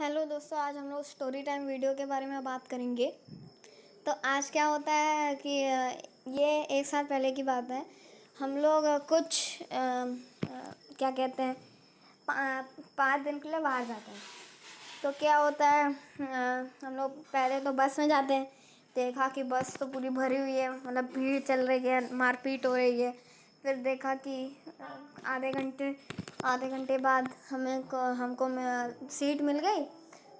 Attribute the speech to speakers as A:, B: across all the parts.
A: hello दोस्तों आज हम लोग स्टोरी टाइम वीडियो के बारे में बात करेंगे तो आज क्या होता है कि ये एक साल पहले की बात है हम लोग कुछ आ, आ, क्या कहते हैं पा, पाँच दिन के लिए बाहर जाते हैं तो क्या होता है आ, हम लोग पहले तो बस में जाते हैं देखा कि बस तो पूरी भरी हुई है मतलब भीड़ चल रही है मारपीट हो रही है फिर देखा कि आधे घंटे आधे घंटे बाद हमें को, हमको सीट मिल गई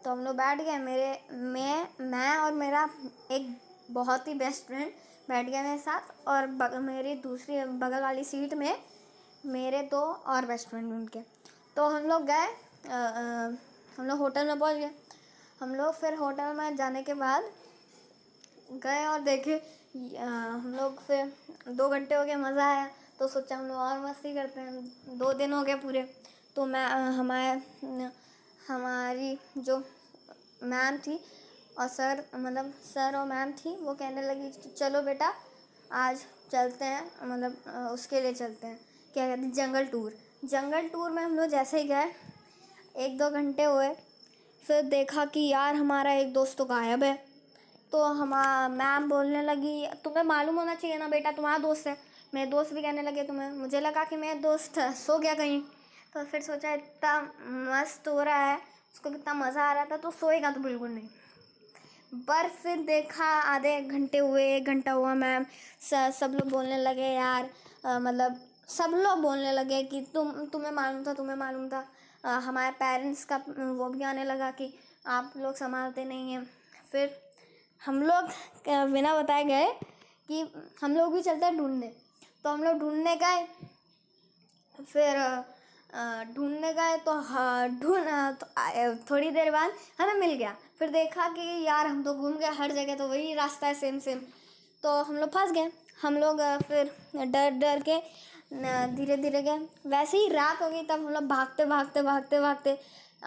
A: तो हम लोग बैठ गए मेरे मैं मैं और मेरा एक बहुत ही बेस्ट फ्रेंड बैठ गया मेरे साथ और बग, मेरी दूसरी बगल वाली सीट में मेरे दो और बेस्ट फ्रेंड उनके तो हम लोग गए हम लोग होटल में पहुंच गए हम लोग फिर होटल में जाने के बाद गए और देखे आ, हम लोग फिर दो घंटे हो गए मज़ा आया तो सोचा हम लोग और मस्ती करते हैं दो दिन हो गए पूरे तो मैं हमारे हमारी जो मैम थी और सर मतलब सर और मैम थी वो कहने लगी चलो बेटा आज चलते हैं मतलब उसके लिए चलते हैं क्या कहते हैं जंगल टूर जंगल टूर में हम लोग जैसे ही गए एक दो घंटे हुए फिर देखा कि यार हमारा एक दोस्त तो गायब है तो हम मैम बोलने लगी तुम्हें मालूम होना चाहिए ना बेटा तुम्हारा दोस्त है मेरे दोस्त भी कहने लगे तुम्हें मुझे लगा कि मेरा दोस्त सो गया कहीं तो फिर सोचा इतना मस्त हो रहा है उसको कितना मज़ा आ रहा था तो सोएगा तो बिल्कुल नहीं पर फिर देखा आधे घंटे हुए एक घंटा हुआ मैम सब लोग बोलने लगे यार आ, मतलब सब लोग बोलने लगे कि तुम तुम्हें मालूम था तुम्हें मालूम था आ, हमारे पेरेंट्स का वो भी आने लगा कि आप लोग संभालते नहीं हैं फिर हम लोग बिना बताए गए कि हम लोग भी चलते हैं ढूंढने तो हम लोग ढूंढने गए फिर ढूंढने गए तो ढूंढ तो थोड़ी देर बाद हमें मिल गया फिर देखा कि यार हम तो घूम गए हर जगह तो वही रास्ता है सेम सेम तो हम लोग फंस गए हम लोग फिर डर डर के धीरे धीरे गए वैसे ही रात हो गई तब हम लोग भागते भागते भागते भागते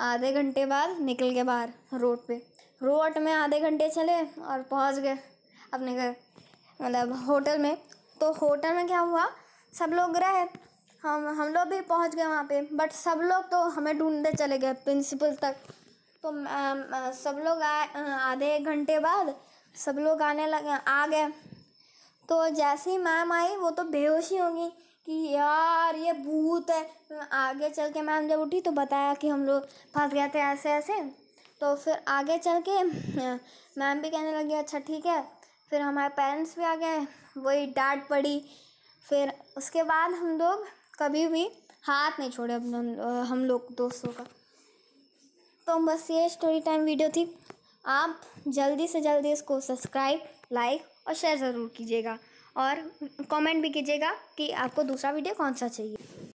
A: आधे घंटे बाद निकल गए बाहर रोड पे रोड में आधे घंटे चले और पहुंच गए अपने घर मतलब होटल में तो होटल में क्या हुआ सब लोग रहे हम हम लोग भी पहुंच गए वहाँ पे बट सब लोग तो हमें ढूंढते चले गए प्रिंसिपल तक तो आ, आ, सब लोग आए आधे एक घंटे बाद सब लोग आने लगे आ गए तो जैसे ही मैम आई वो तो बेहोशी होगी कि यार ये भूत है आगे चल के मैम जब उठी तो बताया कि हम लोग फंस गए थे ऐसे ऐसे तो फिर आगे चल के मैम भी कहने लगी अच्छा ठीक है फिर हमारे पेरेंट्स भी आ गए वही डांट पड़ी फिर उसके बाद हम लोग कभी भी हाथ नहीं छोड़े अपने हम लोग दोस्तों का तो बस ये स्टोरी टाइम वीडियो थी आप जल्दी से जल्दी इसको सब्सक्राइब लाइक और शेयर ज़रूर कीजिएगा और कमेंट भी कीजिएगा कि आपको दूसरा वीडियो कौन सा चाहिए